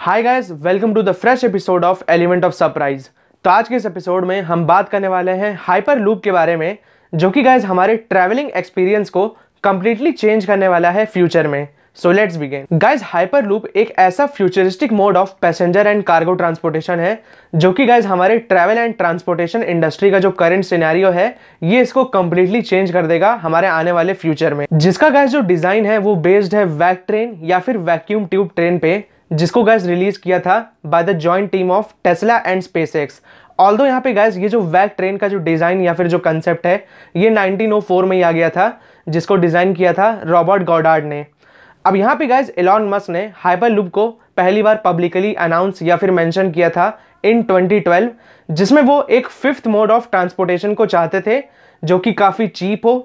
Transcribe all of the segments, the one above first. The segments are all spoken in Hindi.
Hi guys welcome to the fresh episode of element of surprise तो आज के इस एपिसोड में हम बात करने वाले हैं हाइपर लूप के बारे में जो कि गाइस हमारे ट्रैवलिंग एक्सपीरियंस को कम्प्लीटली चेंज करने वाला है फ्यूचर में so let's begin guys hyperloop एक ऐसा futuristic mode of passenger and cargo transportation है जो कि गाइज हमारे ट्रैवल एंड ट्रांसपोर्टेशन इंडस्ट्री का जो करंट सिनेरियो है ये इसको कम्प्लीटली चेंज कर देगा हमारे आने वाले फ्यूचर में जिसका गाइज जो डिजाइन है वो बेस्ड है वैक ट्रेन या फिर वैक्यूम ट्यूब ट्रेन पे जिसको गैस रिलीज़ किया था by the joint team of Tesla and SpaceX दो यहाँ पे गैस ये जो वैक ट्रेन का जो डिज़ाइन या फिर जो कंसेप्ट है ये 1904 में ही आ गया था जिसको डिज़ाइन किया था रॉबर्ट गॉडार्ड ने अब यहाँ पे गैस एलॉन मस ने हाइपर लुब को पहली बार पब्लिकली अनाउंस या फिर मैंशन किया था इन ट्वेंटी जिसमें वो एक फिफ्थ मोड ऑफ ट्रांसपोर्टेशन को चाहते थे जो कि काफ़ी चीप हो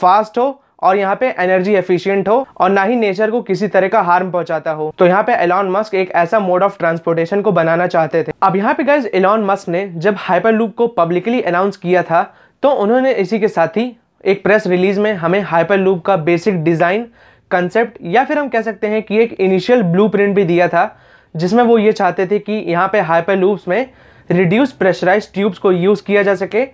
फास्ट हो और यहाँ पे एनर्जी एफिशिएंट हो और ना ही नेचर को किसी तरह का हार्म पहुंचाता हो तो यहाँ पे एलॉन मस्क एक ऐसा मोड ऑफ ट्रांसपोर्टेशन को बनाना चाहते थे अब यहाँ पे गैस एलॉन मस्क ने जब हाइपर लूप को पब्लिकली अनाउंस किया था तो उन्होंने इसी के साथ ही एक प्रेस रिलीज में हमें हाइपर लूप का बेसिक डिज़ाइन कंसेप्ट या फिर हम कह सकते हैं कि एक इनिशियल ब्लू भी दिया था जिसमें वो ये चाहते थे कि यहाँ पे हाइपरलूप्स में रिड्यूस प्रेशराइज ट्यूब्स को यूज़ किया जा सके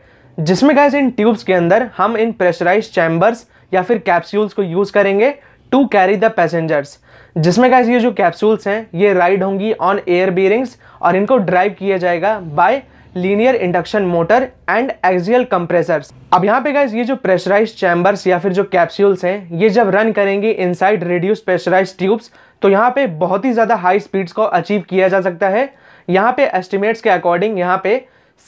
जिसमें गैस इन ट्यूब्स के अंदर हम इन प्रेशराइज चैम्बर्स या फिर कैप्सूल्स को यूज़ करेंगे टू कैरी द पैसेंजर्स जिसमें गैस ये जो कैप्सूल्स हैं ये राइड होंगी ऑन एयर बीरिंग्स और इनको ड्राइव किया जाएगा by linear induction motor and axial compressors अब यहाँ पे गैस ये जो प्रेशराइज चैम्बर्स या फिर जो कैप्सूल्स हैं ये जब रन करेंगे इनसाइड रेड्यूस प्रेशराइज ट्यूब्स तो यहाँ पे बहुत ही ज़्यादा हाई स्पीड्स को अचीव किया जा सकता है यहाँ पे एस्टिमेट्स के अकॉर्डिंग यहाँ पे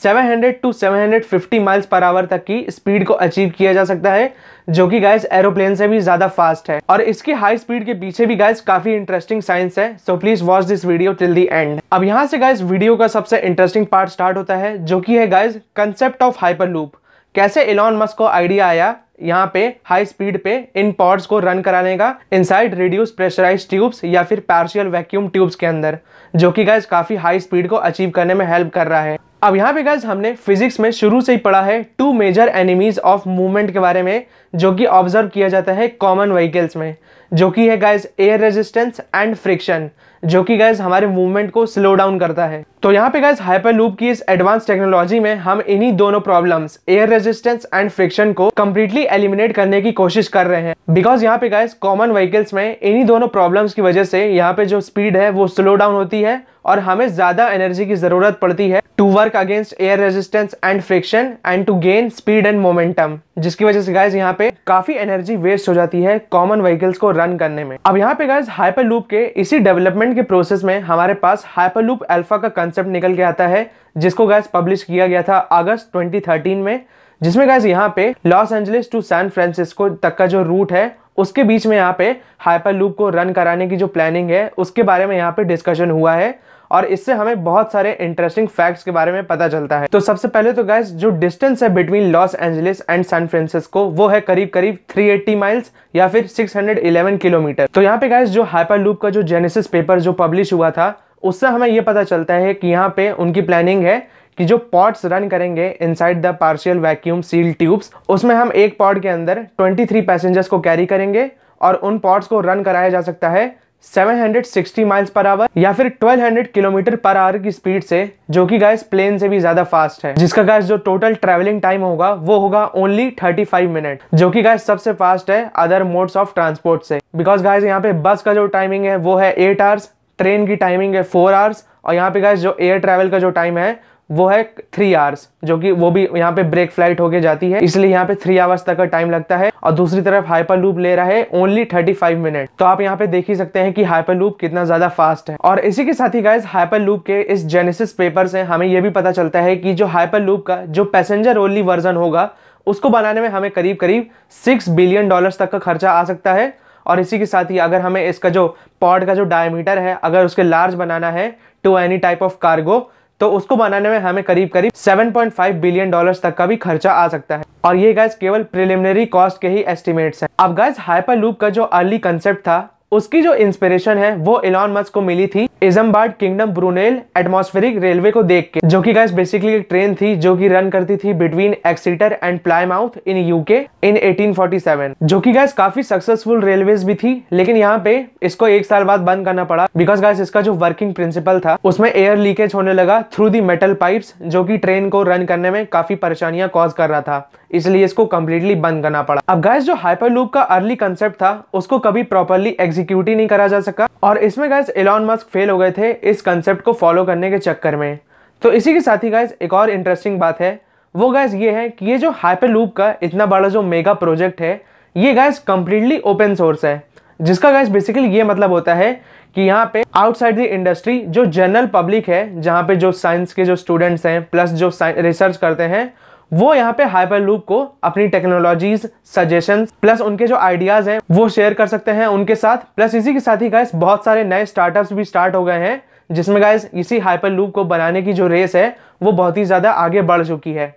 700 टू 750 माइल्स पर आवर तक की स्पीड को अचीव किया जा सकता है जो कि गाइस एरोप्लेन से भी ज़्यादा फास्ट है और इसकी हाई स्पीड के पीछे भी गाइस काफ़ी इंटरेस्टिंग साइंस है so please watch this video till the end अब यहाँ से गाइस वीडियो का सबसे इंटरेस्टिंग पार्ट स्टार्ट होता है जो कि है गाइज कंसेप्ट ऑफ लूप कैसे एलॉन मस्क को आइडिया आया यहाँ पे हाई स्पीड पे इन पॉड्स को रन कराने का इनसाइड रिड्यूस प्रेशराइज ट्यूब्स या फिर पार्शियल वैक्यूम ट्यूब्स के अंदर जो कि गाइज काफ़ी हाई स्पीड को अचीव करने में हेल्प कर रहा है अब यहाँ पे गाइज हमने फिजिक्स में शुरू से ही पढ़ा है two major enemies of movement के बारे में जो कि ऑब्जर्व किया जाता है कॉमन व्हीकल्स में जो कि है guys air resistance and friction जो कि गाइज हमारे मूवमेंट को स्लो डाउन करता है तो यहाँ पे गाइज हाइपरलूप की इस एडवांस टेक्नोलॉजी में हम इन्हीं दोनों problems air resistance and friction को कम्प्लीटली एलिमिनेट करने की कोशिश कर रहे हैं बिकॉज यहाँ पे गाइज कॉमन व्हीकल्स में इन्हीं दोनों प्रॉब्लम्स की वजह से यहाँ पे जो स्पीड है वो स्लो डाउन होती है और हमें ज़्यादा एनर्जी की ज़रूरत पड़ती है to work against air resistance and friction and to gain speed and momentum जिसकी वजह से गाइज यहाँ पे काफी एनर्जी वेस्ट हो जाती है कॉमन व्हीकल्स को रन करने में अब यहाँ पे गाइज लूप के इसी डेवलपमेंट के प्रोसेस में हमारे पास हाइपर लूप एल्फा का कंसेप्ट निकल के आता है जिसको गैस पब्लिश किया गया था अगस्त 2013 में जिसमें गैस यहाँ पे Los Angeles to San Francisco तक का जो रूट है उसके बीच में यहाँ पे हाइपर लूप को रन कराने की जो प्लानिंग है उसके बारे में यहाँ पे डिस्कशन हुआ है और इससे हमें बहुत सारे इंटरेस्टिंग फैक्ट्स के बारे में पता चलता है तो सबसे पहले तो गैस जो डिस्टेंस है between Los Angeles and San Francisco वो है करीब करीब 380 माइल्स या फिर 611 किलोमीटर तो यहाँ पे गैस जो हाइपर लूप का जो जेनेसिस पेपर जो पब्लिश हुआ था उससे हमें यह पता चलता है कि यहाँ पे उनकी प्लानिंग है कि जो पॉट्स रन करेंगे inside the partial vacuum seal tubes उसमें हम एक पॉड के अंदर 23 पैसेंजर्स को कैरी करेंगे और उन पॉट्स को रन कराया जा सकता है 760 माइल्स पर आवर या फिर 1200 किलोमीटर पर आवर की स्पीड से जो कि गैस प्लेन से भी ज्यादा फास्ट है जिसका गैस जो टोटल ट्रैवलिंग टाइम होगा वो होगा ओनली 35 मिनट जो कि गैस सबसे फास्ट है अदर मोड्स ऑफ ट्रांसपोर्ट से बिकॉज गैस यहाँ पे बस का जो टाइमिंग है वो है एट आवर्स ट्रेन की टाइमिंग है फोर आवर्स और यहाँ पे गैस जो एयर ट्रेवल का जो टाइम है वो है थ्री आवर्स जो कि वो भी यहाँ पे ब्रेक फ्लाइट होके जाती है इसलिए यहाँ पे थ्री आवर्स तक का टाइम लगता है और दूसरी तरफ हाइपर लूप ले रहा है ओनली थर्टी फाइव मिनट तो आप यहाँ पे देख ही सकते हैं कि हाइपर लूप कितना ज्यादा फास्ट है और इसी के साथ ही गाइज हाइपर लूप के इस जेनेसिस पेपर से हमें यह भी पता चलता है कि जो हाइपर लूप का जो पैसेंजर ओनली वर्जन होगा उसको बनाने में हमें करीब करीब सिक्स बिलियन डॉलर तक का खर्चा आ सकता है और इसी के साथ ही अगर हमें इसका जो पॉड का जो डायमीटर है अगर उसके लार्ज बनाना है to any type of cargo तो उसको बनाने में हमें करीब करीब 7.5 बिलियन डॉलर्स तक का भी खर्चा आ सकता है और ये गैस केवल प्रिलिमिनरी कॉस्ट के ही एस्टिमेट्स हैं अब गैस हाइपर लूप का जो अर्ली कंसेप्ट था उसकी जो इंस्पिरेशन है वो इलॉन मस्क को मिली थी Isambard Kingdom Brunel atmospheric railway को देख के जो कि गाइस बेसिकली एक ट्रेन थी जो कि रन करती थी between Exeter and Plymouth in UK in 1847 जो कि गाइस काफी सक्सेसफुल रेलवे भी थी लेकिन यहाँ पे इसको एक साल बाद बंद करना पड़ा बिकॉज गाइस इसका जो वर्किंग प्रिंसिपल था उसमें एयर लीकेज होने लगा थ्रू दी मेटल पाइप जो की ट्रेन को रन करने में काफी परेशानियां कॉज कर रहा था इसलिए इसको कम्प्लीटली बंद करना पड़ा अब गाइस जो हाइपरलूप का अर्ली कंसेप्ट था उसको कभी प्रॉपरली एग्जीक्यूट एग्जीक्यूट ही नहीं करा जा सका और इसमें गाइज एलॉन मस्क फेल हो गए थे इस कंसेप्ट को फॉलो करने के चक्कर में तो इसी के साथ ही गाइज एक और इंटरेस्टिंग बात है वो गैस ये है कि ये जो हाइपर लूप का इतना बड़ा जो मेगा प्रोजेक्ट है ये गैस कम्प्लीटली ओपन सोर्स है जिसका गैस बेसिकली ये मतलब होता है कि यहाँ पे आउटसाइड द इंडस्ट्री जो जनरल पब्लिक है जहाँ पे जो साइंस के जो स्टूडेंट्स हैं प्लस जो रिसर्च करते हैं वो यहाँ पे हाइपर लूप को अपनी टेक्नोलॉजीज सजेशन प्लस उनके जो आइडियाज हैं वो शेयर कर सकते हैं उनके साथ प्लस इसी के साथ ही गाइस बहुत सारे नए स्टार्टअप्स भी स्टार्ट हो गए हैं जिसमें गाइस इसी हाइपर लूप को बनाने की जो रेस है वो बहुत ही ज़्यादा आगे बढ़ चुकी है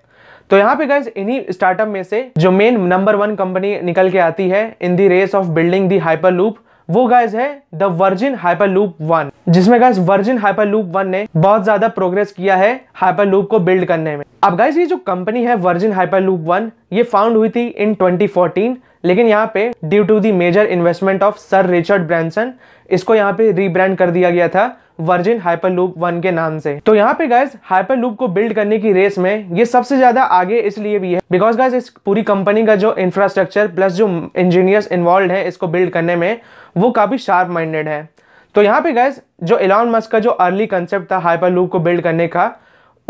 तो यहाँ पे गाइज इन्हीं स्टार्टअप में से जो मेन नंबर वन कंपनी निकल के आती है in the race of building the Hyperloop वो गाइज है द वर्जिन लूप वन जिसमें guys Virgin Hyperloop one ने बहुत ज्यादा प्रोग्रेस किया है हाइपर लूप को बिल्ड करने में अब गाइज ये जो कंपनी है वर्जिन हाइपर लूप वन ये फाउंड हुई थी इन 2014 लेकिन यहाँ पे due to the major investment of Sir Richard Branson इसको यहाँ पे रीब्रांड कर दिया गया था वर्जिन हाइपर लूप वन के नाम से तो यहाँ पे गाइज लूप को बिल्ड करने की रेस में ये सबसे ज्यादा आगे इसलिए भी है बिकॉज गाइज इस पूरी कंपनी का जो इंफ्रास्ट्रक्चर प्लस जो इंजीनियर्स इन्वॉल्व है इसको बिल्ड करने में वो काफी शार्प माइंडेड है तो यहाँ पे गाइज जो एलॉन मस्क का जो अर्ली कंसेप्ट था हाइपर लूप को बिल्ड करने का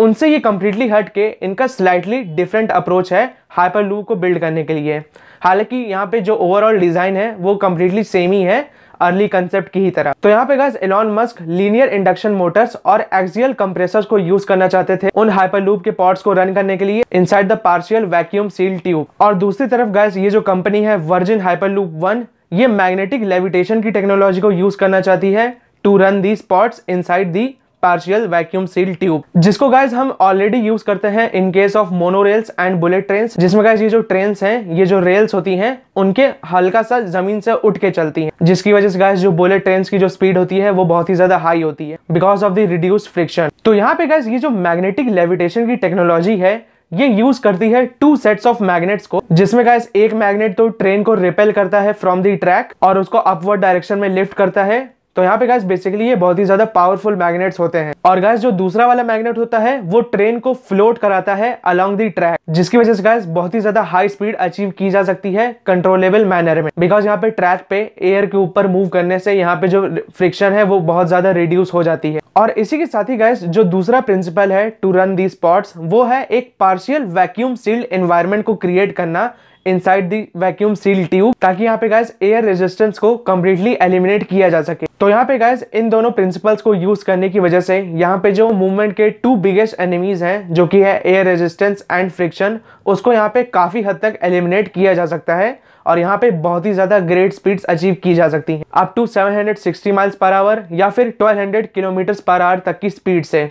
उनसे ये कम्प्लीटली हट के इनका स्लाइटली डिफरेंट अप्रोच है हाइपर लूप को बिल्ड करने के लिए हालांकि यहाँ पे जो ओवरऑल डिज़ाइन है वो कम्प्लीटली सेम ही है अर्ली कंसेप्ट की ही तरह तो यहाँ पे guys Elon Musk linear induction motors और एक्सियल कंप्रेसर को यूज करना चाहते थे उन हाइपर लूप के पॉट्स को रन करने के लिए side the partial vacuum seal tube और दूसरी तरफ गैस ये जो कंपनी है वर्जिन लूप वन ये मैग्नेटिक लेविटेशन की टेक्नोलॉजी को यूज करना चाहती है to run the spots inside the partial vacuum seal tube जिसको गाइज हम ऑलरेडी यूज करते हैं in case of monorails and bullet train जिसमें गाइज ये जो ट्रेन है ये जो रेल्स होती है उनके हल्का सा जमीन से उठ के चलती है जिसकी वजह से गाइज जो बुलेट ट्रेन की जो स्पीड होती है वो बहुत ही ज्यादा हाई होती है because of the reduce friction तो यहाँ पे गाइज ये जो मैग्नेटिक लेविटेशन की टेक्नोलॉजी है ये यूज करती है टू सेट्स ऑफ मैग्नेट्स को जिसमें गाइस एक मैग्नेट तो ट्रेन को रिपेल करता है फ्रॉम दी ट्रैक और उसको अपवर्ड डायरेक्शन में लिफ्ट करता है तो यहाँ पे गैस बेसिकली ये बहुत ही ज्यादा पावरफुल मैग्नेट्स होते हैं और गैस जो दूसरा वाला मैग्नेट होता है वो ट्रेन को फ्लोट कराता है अलॉन्ग दी ट्रैक जिसकी वजह से गैस बहुत ही ज्यादा हाई स्पीड अचीव की जा सकती है कंट्रोलेबल मैनर में बिकॉज यहाँ पे ट्रैक पे एयर के ऊपर मूव करने से यहाँ पे जो फ्रिक्शन है वो बहुत ज्यादा रिड्यूस हो जाती है और इसी के साथ ही गैस जो दूसरा प्रिंसिपल है टू रन दी स्पॉट्स वो है एक पार्शियल वैक्यूम सील्ड एनवायरमेंट को क्रिएट करना inside the vacuum seal tube ताकि यहाँ पे गैस एयर रेजिस्टेंस को कम्प्लीटली एलिमिनेट किया जा सके तो यहाँ पे गाइज इन दोनों प्रिंसिपल्स को यूज करने की वजह से यहाँ पे जो मूवमेंट के टू बिगेस्ट एनिमीज हैं जो कि है एयर रेजिस्टेंस एंड फ्रिक्शन उसको यहाँ पे काफी हद तक एलिमिनेट किया जा सकता है और यहाँ पे बहुत ही ज़्यादा ग्रेट स्पीड्स अचीव की जा सकती हैं up to 760 miles per hour या फिर 1200 किलोमीटर पर आवर तक की स्पीड से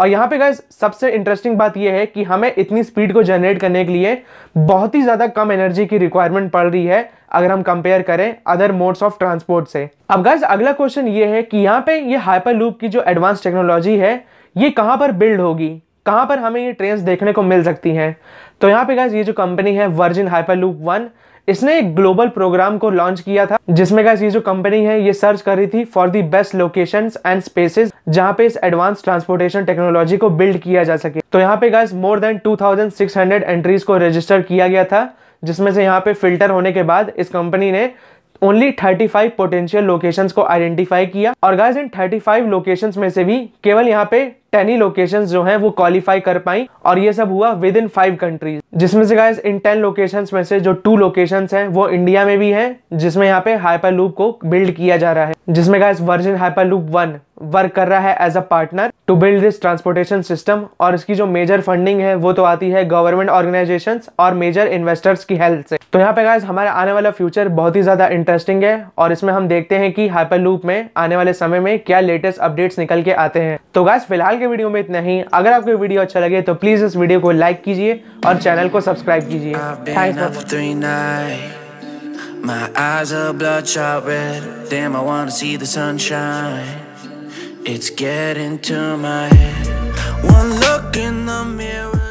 और यहाँ पे गाइज सबसे इंटरेस्टिंग बात यह है कि हमें इतनी स्पीड को जनरेट करने के लिए बहुत ही ज़्यादा कम एनर्जी की रिक्वायरमेंट पड़ रही है अगर हम कंपेयर करें अदर मोड्स ऑफ ट्रांसपोर्ट से अब गाइज अगला क्वेश्चन ये है कि यहाँ पे ये हाइपर लूप की जो एडवांस टेक्नोलॉजी है ये कहाँ पर बिल्ड होगी कहाँ पर हमें ये ट्रेन देखने को मिल सकती हैं तो यहाँ पे गाइज ये जो कंपनी है वर्जिन हाइपर लूप वन इसने एक ग्लोबल प्रोग्राम को लॉन्च किया था जिसमें का ये जो कंपनी है ये सर्च कर रही थी for the best locations and spaces जहां पे इस एडवांस ट्रांसपोर्टेशन टेक्नोलॉजी को बिल्ड किया जा सके तो यहाँ पे गाइस मोर देन 2600 एंट्रीज को रजिस्टर किया गया था जिसमें से यहाँ पे फिल्टर होने के बाद इस कंपनी ने ओनली 35 पोटेंशियल लोकेशन को आइडेंटिफाई किया और गाइज इन 35 लोकेशन में से भी केवल यहाँ पे टेन ही लोकेशन जो है वो क्वालिफाई कर पाई और ये सब हुआ विद इन फाइव कंट्रीज जिसमें से गाइस इन टेन लोकेशन में से जो टू लोकेशन है वो इंडिया में भी है जिसमें यहाँ पे हाइपर लूप को बिल्ड किया जा रहा है जिसमें guys Virgin Hyperloop one work कर रहा है as a partner to build this transportation system और इसकी जो मेजर फंडिंग है वो तो आती है गवर्नमेंट ऑर्गेनाइजेशन और मेजर इन्वेस्टर्स की हेल्प से तो यहाँ पे गाइस हमारे आने वाला फ्यूचर बहुत ही ज्यादा इंटरेस्टिंग है और इसमें हम देखते हैं कि हाइपर लूप में आने वाले समय में क्या लेटेस्ट अपडेट्स निकल के आते हैं तो गाइस फिलहाल के के वीडियो में इतना ही अगर आपको वीडियो अच्छा लगे तो प्लीज इस वीडियो को लाइक कीजिए और चैनल को सब्सक्राइब कीजिए thanks My eyes are bloodshot red. Damn, I wanna see the sunshine. It's getting to my head. One look in the mirror.